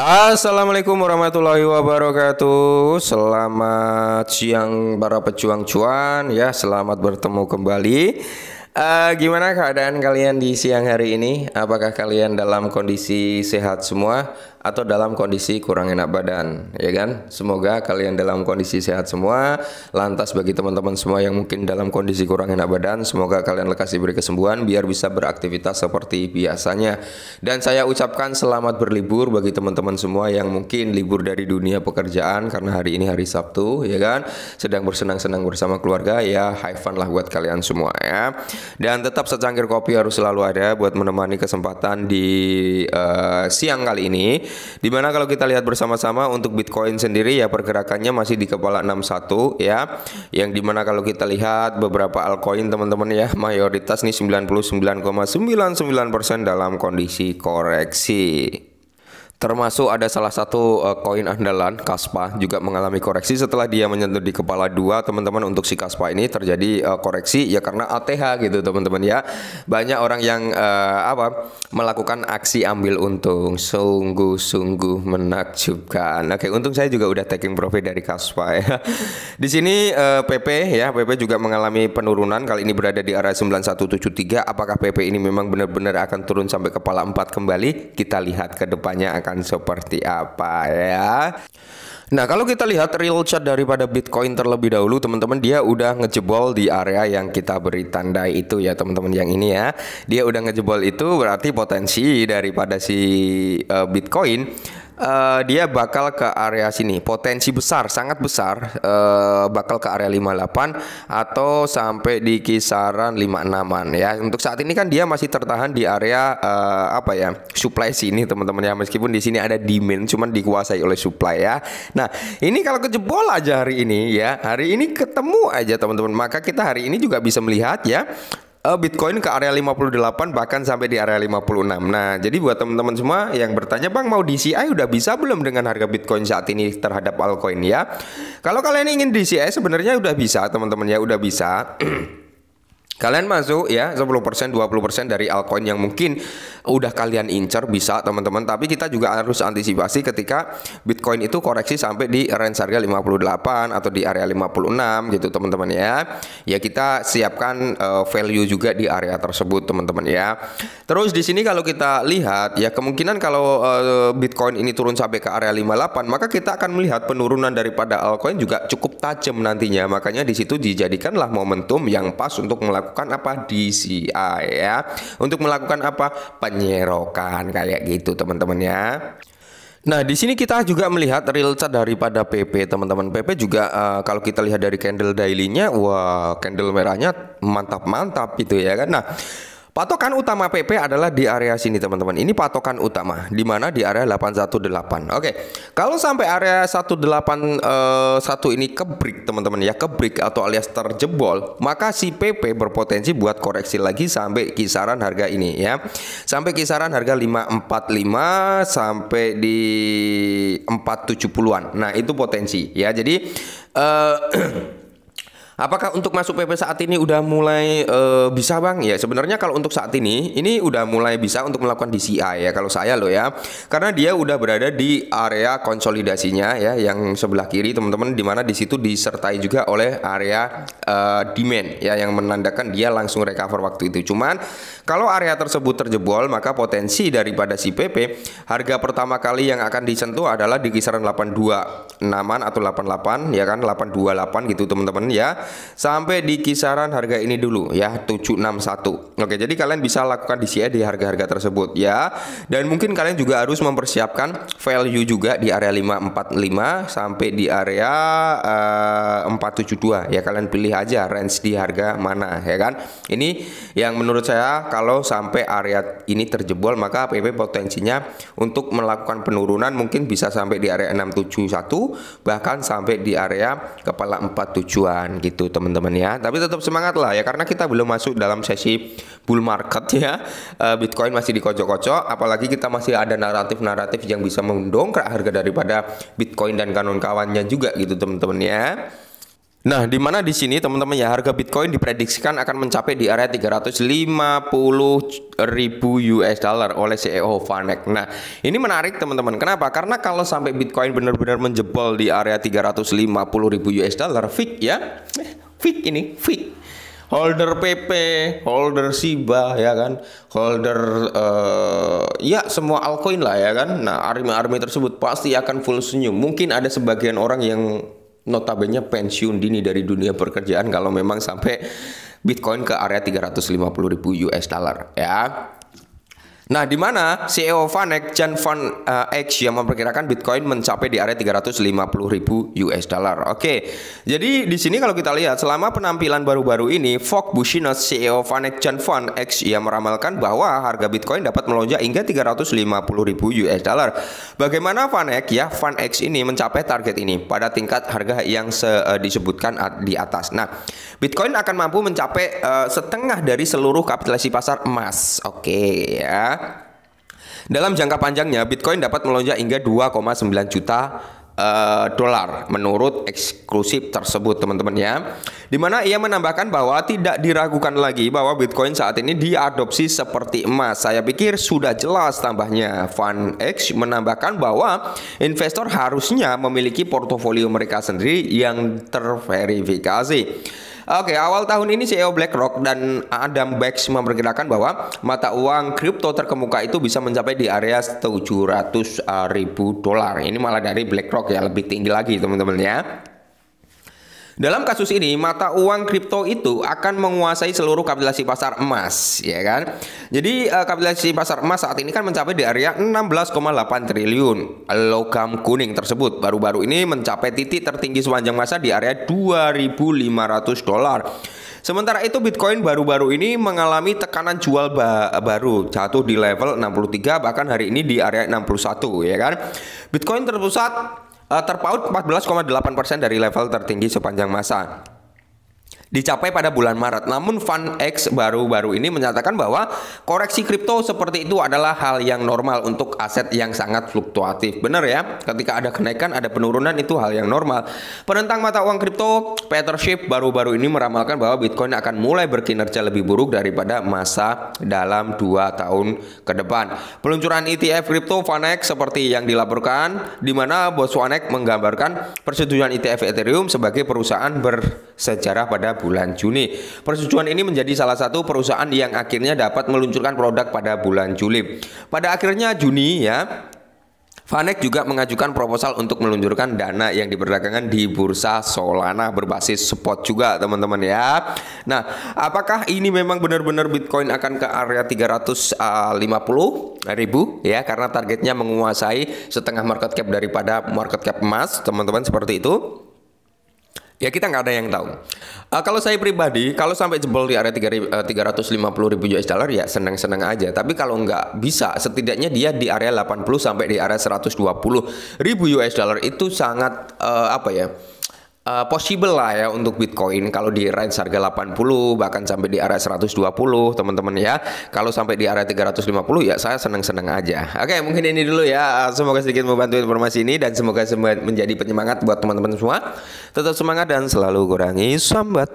Assalamualaikum warahmatullahi wabarakatuh. Selamat siang para pejuang cuan ya. Selamat bertemu kembali. Uh, gimana keadaan kalian di siang hari ini? Apakah kalian dalam kondisi sehat semua? atau dalam kondisi kurang enak badan, ya kan? Semoga kalian dalam kondisi sehat semua. Lantas bagi teman-teman semua yang mungkin dalam kondisi kurang enak badan, semoga kalian lekas diberi kesembuhan biar bisa beraktivitas seperti biasanya. Dan saya ucapkan selamat berlibur bagi teman-teman semua yang mungkin libur dari dunia pekerjaan karena hari ini hari Sabtu, ya kan? Sedang bersenang-senang bersama keluarga, ya high fun lah buat kalian semua ya. Dan tetap secangkir kopi harus selalu ada buat menemani kesempatan di uh, siang kali ini Dimana kalau kita lihat bersama-sama untuk Bitcoin sendiri ya pergerakannya masih di kepala 61 ya. Yang dimana kalau kita lihat beberapa altcoin teman-teman ya mayoritas nih 99,99% ,99 dalam kondisi koreksi. Termasuk ada salah satu eh, koin uh, andalan Kaspa juga mengalami koreksi setelah dia menyentuh di kepala dua teman-teman untuk si Kaspa ini terjadi uh, koreksi ya karena ATH gitu teman-teman ya banyak orang yang uh, apa melakukan aksi ambil untung sungguh-sungguh menakjubkan. Oke untung saya juga udah taking profit dari Kaspa ya. di sini uh, PP ya PP juga mengalami penurunan kali ini berada di area 9173. Apakah PP ini memang benar-benar akan turun sampai kepala empat kembali? Kita lihat ke depannya akan akan seperti apa ya. Nah, kalau kita lihat real chart daripada Bitcoin terlebih dahulu, teman-teman, dia udah ngejebol di area yang kita beri tanda itu ya, teman-teman, yang ini ya. Dia udah ngejebol itu berarti potensi daripada si uh, Bitcoin uh, dia bakal ke area sini. Potensi besar, sangat besar uh, bakal ke area 58 atau sampai di kisaran 56-an ya. Untuk saat ini kan dia masih tertahan di area uh, apa ya? supply sini teman-teman ya. Meskipun di sini ada demand cuman dikuasai oleh supply ya. Nah, ini kalau kejebol aja hari ini ya. Hari ini ketemu aja teman-teman. Maka kita hari ini juga bisa melihat ya uh, Bitcoin ke area 58 bahkan sampai di area 56. Nah, jadi buat teman-teman semua yang bertanya, "Bang, mau DCI udah bisa belum dengan harga Bitcoin saat ini terhadap altcoin ya?" Kalau kalian ingin DCI sebenarnya udah bisa, teman-teman ya, udah bisa. Kalian masuk ya 10% 20% dari altcoin yang mungkin udah kalian incer bisa teman-teman tapi kita juga harus antisipasi ketika Bitcoin itu koreksi sampai di range harga 58 atau di area 56 gitu teman-teman ya. Ya kita siapkan uh, value juga di area tersebut teman-teman ya. Terus di sini kalau kita lihat ya kemungkinan kalau uh, Bitcoin ini turun sampai ke area 58 maka kita akan melihat penurunan daripada altcoin juga cukup tajam nantinya. Makanya di situ dijadikanlah momentum yang pas untuk melakukan melakukan apa DCI ya. Untuk melakukan apa? Penyerokan kayak gitu teman-teman ya. Nah, di sini kita juga melihat real chart daripada PP, teman-teman. PP juga uh, kalau kita lihat dari candle dailynya, wah, candle merahnya mantap-mantap itu ya kan. Nah, Patokan utama PP adalah di area sini teman-teman. Ini patokan utama di mana di area 818. Oke. Kalau sampai area 181 eh, ini kebrik teman-teman ya, kebrik atau alias terjebol, maka si PP berpotensi buat koreksi lagi sampai kisaran harga ini ya. Sampai kisaran harga 545 sampai di 470-an. Nah, itu potensi ya. Jadi uh, Apakah untuk masuk PP saat ini udah mulai e, bisa bang? Ya sebenarnya kalau untuk saat ini ini udah mulai bisa untuk melakukan DCI ya kalau saya loh ya, karena dia udah berada di area konsolidasinya ya yang sebelah kiri teman-teman di mana di situ disertai juga oleh area e, demand ya yang menandakan dia langsung recover waktu itu. Cuman kalau area tersebut terjebol maka potensi daripada si PP harga pertama kali yang akan disentuh adalah di kisaran 82 enaman atau 88 ya kan 828 gitu teman-teman ya sampai di kisaran harga ini dulu ya 761 oke jadi kalian bisa lakukan DCA di harga-harga tersebut ya dan mungkin kalian juga harus mempersiapkan value juga di area 545 sampai di area eh, uh, 472 ya kalian pilih aja range di harga mana ya kan ini yang menurut saya kalau sampai area ini terjebol maka PP potensinya untuk melakukan penurunan mungkin bisa sampai di area 671 bahkan sampai di area kepala 47-an gitu itu teman-teman ya. Tapi tetap semangat lah ya karena kita belum masuk dalam sesi bull market ya. Eh, Bitcoin masih dikocok-kocok apalagi kita masih ada naratif-naratif yang bisa mendongkrak harga daripada Bitcoin dan kanon kawannya juga gitu teman-teman ya. Nah, di mana di sini teman-teman ya harga Bitcoin diprediksikan akan mencapai di area 350 ribu US dollar oleh CEO Vanek. Nah, ini menarik teman-teman. Kenapa? Karena kalau sampai Bitcoin benar-benar menjebol di area 350 ribu US dollar, fix ya, fix ini, fix holder PP, holder Siba ya kan, holder uh, ya semua altcoin lah ya kan. Nah, army-army tersebut pasti akan full senyum. Mungkin ada sebagian orang yang notabene pensiun dini dari dunia pekerjaan kalau memang sampai Bitcoin ke area 350 ribu US dollar ya. Nah, di mana CEO Vanek Jan van uh, eh, X yang memperkirakan Bitcoin mencapai di area 350 ribu US dollar. Oke, jadi di sini kalau kita lihat selama penampilan baru-baru ini, Fok Bushinos CEO Vanek Jan van X yang meramalkan bahwa harga Bitcoin dapat melonjak hingga 350 ribu US dollar. Bagaimana Vanek ya Van X ini mencapai target ini pada tingkat harga yang uh, disebutkan di atas. Nah, Bitcoin akan mampu mencapai uh, setengah dari seluruh kapitalisasi pasar emas. Oke okay, ya. Dalam jangka panjangnya, Bitcoin dapat melonjak hingga 2,9 juta uh, dolar menurut eksklusif tersebut teman-teman ya. Di mana ia menambahkan bahwa tidak diragukan lagi bahwa Bitcoin saat ini diadopsi seperti emas. Saya pikir sudah jelas tambahnya. Van X menambahkan bahwa investor harusnya memiliki portofolio mereka sendiri yang terverifikasi. Oke, awal tahun ini CEO BlackRock dan Adam Bax memperkirakan bahwa mata uang kripto terkemuka itu bisa mencapai di area 700 eh, ribu dolar. Ini malah dari BlackRock ya, lebih tinggi lagi teman-teman ya. Dalam kasus ini, mata uang kripto itu akan menguasai seluruh kapitalisasi pasar emas, ya kan? Jadi uh, kapitalisasi pasar emas saat ini kan mencapai di area 16,8 triliun. Logam kuning tersebut baru-baru ini mencapai titik tertinggi sepanjang masa di area 2.500 dolar. Sementara itu Bitcoin baru-baru ini mengalami tekanan jual ba baru jatuh di level 63 bahkan hari ini di area 61 ya kan. Bitcoin terpusat Eh, terpaut 14,8% dari level tertinggi sepanjang masa dicapai pada bulan Maret. Namun FunX baru-baru ini menyatakan bahwa koreksi kripto seperti itu adalah hal yang normal untuk aset yang sangat fluktuatif. Benar ya? Ketika ada kenaikan, ada penurunan itu hal yang normal. Penentang mata uang kripto Peter Schiff baru-baru ini meramalkan bahwa Bitcoin akan mulai berkinerja lebih buruk daripada masa dalam dua tahun ke depan. Peluncuran ETF kripto FunX seperti yang dilaporkan di mana Bos X menggambarkan persetujuan ETF Ethereum sebagai perusahaan bersejarah pada bulan Juni. Persetujuan ini menjadi salah satu perusahaan yang akhirnya dapat meluncurkan produk pada bulan Juli. Pada akhirnya Juni ya, Vanek juga mengajukan proposal untuk meluncurkan dana yang diperdagangkan di bursa Solana berbasis spot juga teman-teman ya. Nah, apakah ini memang benar-benar Bitcoin akan ke area 350 eh, ribu ya karena targetnya menguasai setengah market cap daripada market cap emas teman-teman seperti itu? Ya kita nggak ada yang tahu. Uh, kalau saya pribadi, kalau sampai jebol di area 3, 350 eh, ribu US dollar ya senang-senang aja. Tapi kalau nggak bisa, setidaknya dia di area 80 sampai di area 120 ribu US dollar itu sangat uh, apa ya? uh, possible lah ya untuk Bitcoin kalau di range harga 80 bahkan sampai di area 120 teman-teman ya. Kalau sampai di area 350 ya saya seneng-seneng aja. Oke, okay, mungkin ini dulu ya. Eh, semoga sedikit membantu informasi ini dan semoga menjadi penyemangat buat teman-teman semua. Tetap semangat dan selalu kurangi sambat.